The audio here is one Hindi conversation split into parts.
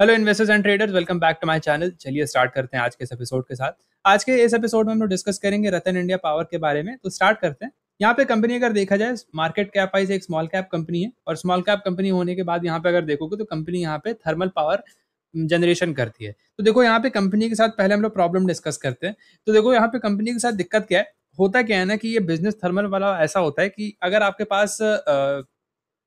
hello investors and traders welcome back to my channel चलिए स्टार्ट करते हैं आज के इस एपिसोड के साथ आज के इस एपिसोड में हम लोग डिस्कस करेंगे रतन इंडिया पावर के बारे में तो स्टार्ट करते हैं यहाँ पे कंपनी अगर देखा जाए मार्केट कैप वाइज एक स्मॉल कैप कंपनी है और स्मॉल कैप कंपनी होने के बाद यहाँ पे अगर देखोगे तो कंपनी यहाँ पे थर्मल पावर जनरेशन करती है तो देखो यहाँ पे कंपनी के साथ पहले हम लोग प्रॉब्लम डिस्कस करते हैं तो देखो यहाँ पे कंपनी के साथ दिक्कत क्या है होता क्या है ना कि ये बिजनेस थर्मल वाला ऐसा होता है कि अगर आपके पास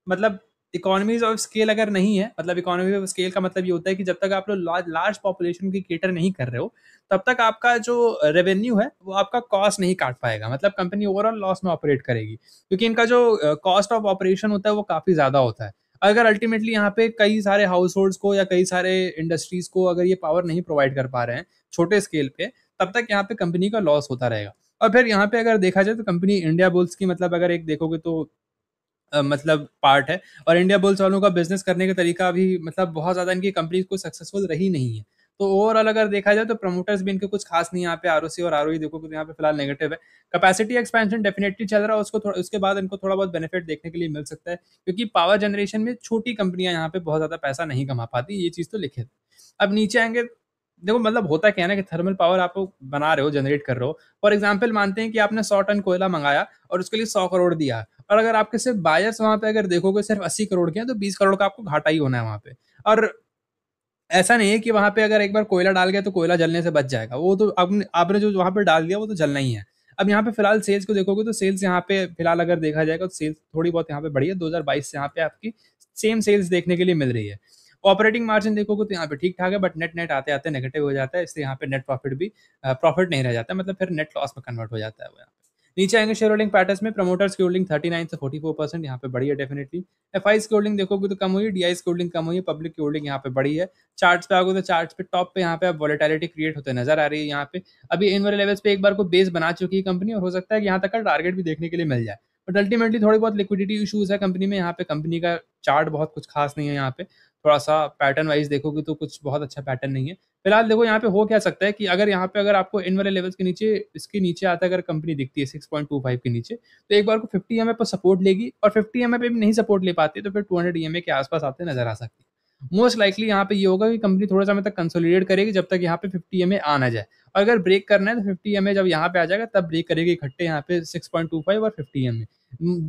मतलब इकोनॉमीज ऑफ स्केल अगर नहीं है मतलब इकोनॉमी ऑफ स्केल का मतलब ये होता है कि जब तक आप लोग लार्ज पॉपुलेशन की केटर नहीं कर रहे हो तब तक आपका जो रेवेन्यू है वो आपका कॉस्ट नहीं काट पाएगा मतलब कंपनी ओवरऑल लॉस में ऑपरेट करेगी क्योंकि इनका जो कॉस्ट ऑफ ऑपरेशन होता है वो काफ़ी ज़्यादा होता है अगर अल्टीमेटली यहाँ पे कई सारे हाउस होल्ड्स को या कई सारे इंडस्ट्रीज को अगर ये पावर नहीं प्रोवाइड कर पा रहे हैं छोटे स्केल पे तब तक यहाँ पे कंपनी का लॉस होता रहेगा और फिर यहाँ पे अगर देखा जाए तो कंपनी इंडिया बुल्स की मतलब अगर एक देखोगे तो मतलब पार्ट है और इंडिया बुल्स वालों का बिजनेस करने का तरीका अभी मतलब बहुत ज़्यादा इनकी कंपनीज को सक्सेसफुल रही नहीं है तो ओवरऑल अगर देखा जाए तो प्रमोटर्स भी इनके कुछ खास नहीं यहाँ पे आर और आर e देखो तो यहाँ पे फिलहाल नेगेटिव है कैपेसिटी एक्सपेंशन डेफिनेटली चल रहा है उसको थोड़ा उसके बाद इनको थोड़ा बहुत बेनिफिट देखने के लिए मिल सकता है क्योंकि पावर जनरेशन में छोटी कंपनियां यहाँ पे बहुत ज़्यादा पैसा नहीं कमा पाती ये चीज़ तो लिखे अब नीचे आएंगे देखो मतलब होता क्या है ना कि थर्मल पावर आप बना रहे हो जनरेट कर रहे हो फॉर एग्जाम्पल मानते हैं कि आपने सौ टन कोयला मंगाया और उसके लिए सौ करोड़ दिया और अगर आपके सिर्फ बायर्स वहां पे अगर देखोगे सिर्फ अस्सी करोड़ के हैं तो बीस करोड़ का आपको घाटा ही होना है वहां पे और ऐसा नहीं है कि वहां पे अगर एक बार कोयला डाल गया तो कोयला जलने से बच जाएगा वो तो आपने जो वहां पे डाल दिया वो तो जलना ही है अब यहाँ पे फिलहाल सेल्स को देखोगे तो सेल्स यहाँ पे फिलहाल अगर देखा जाएगा तो सेल्स थोड़ी बहुत यहाँ पे बढ़ी है दो हजार बाईस से यहाँ पे आपकी सेम सेल्स देखने के लिए मिल रही है ऑपरेटिंग मार्जिन देखोगे तो यहाँ पे ठीक ठाक है बट नेट नेट आते आते नेगेटिव हो जाता है इसलिए यहाँ पे नेट प्रॉफिट भी प्रॉफिट नहीं रह जाता मतलब फिर नेट लॉस में कन्वर्ट हो जाता है वो यहाँ नीचे आएंगे शेयर होल्डिंग पैटर्स में प्रमोटर्स की होल्डिंग थर्टी नाइन से फोर्टी फोर परसेंट यहाँ पे बढ़ी है डेफिनेटली एफ आई की होल्डिंग देखोगे तो कम हुई डी की होल्डिंग कम हुई है पब्लिक की होल्डिंग यहाँ पे बढ़ी है चार्ट्स पे आगे तो चार्ट्स पे टॉप पे यहाँ पे वॉलेटिलिटी क्रिएट होते नजर आ रही है यहाँ पे अभी इन वाले लेवल्स पे एक बार को बेस बना चुकी है कंपनी और हो सकता है कि यहाँ तक का टारगेट भी देखने के लिए मिल जाए बट अल्टीमेटली थोड़ी बहुत लिक्विडिटी इशूज़ है कंपनी में यहाँ पे कंपनी का चार्ट बहुत कुछ खास नहीं है यहाँ पे थोड़ा सा पैटर्न वाइज देखोगे तो कुछ बहुत अच्छा पैटर्न नहीं है फिलहाल देखो यहाँ पे हो क्या सकता है कि अगर यहाँ पे अगर आपको इन वाले लेवल्स के नीचे इसके नीचे आता है अगर कंपनी दिखती है सिक्स पॉइंट टू फाइव के नीचे तो एक बार को फिफ्टी एम पर सपोर्ट लेगी और फिफ्टी एम पे भी नहीं सपोर्ट ले पाती तो फिर टू हंड्रेड ई के आसपास आते नजर आ सकती मोस्ट लाइकली यहाँ पे ये होगा कि कंपनी थोड़ा सा तक कंसोलिडेट करेगी जब तक यहाँ पे फिफ्टी एम ए आना जाए और अगर ब्रेक करना है तो फिफ्टी एम जब यहाँ पे आ जाएगा तब ब्रेक करेगी इकट्ठे यहाँ पे सिक्स पॉइंट टू फाइव और फिफ्टी एम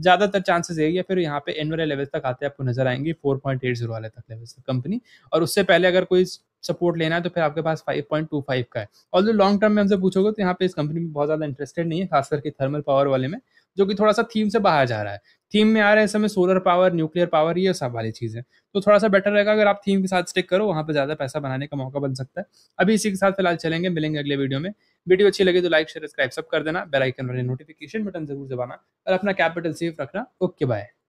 ज़्यादातर चांसेस यही है फिर यहाँ पे एनुअल लेवल तक आते आपको नजर आएंगे फोर पॉइंट एट जीरो वाले तक लेवल तक कंपनी और उससे पहले अगर कोई सपोर्ट लेना है तो फिर आपके पास फाइव पॉइंट टू फाइव का है और जो लॉन्ग टर्म में हमसे पूछोगे तो यहाँ पे इस कंपनी में बहुत ज़्यादा इंटरेस्टेड नहीं है खास करके थर्मल पावर वाले में जो कि थोड़ा सा थीम से बाहर जा रहा है थीम में आ रहे हैं समय सोलर पावर न्यूक्लियर पावर ये सब वाली चीज है तो थोड़ा सा बेटर रहेगा अगर आप थीम के साथ स्टिक करो वहाँ पर ज़्यादा पैसा बनाने का मौका बन सकता है अभी इसी के साथ फिलहाल चलेंगे मिलेंगे अगले वीडियो में वीडियो अच्छी लगी तो लाइक शेयर सब्सक्राइब सब कर देना बेलाइकन वाले नोटिफिकेशन बटन जरूर दबाना और अपना कैपिटल सेफ रखना ओके बाय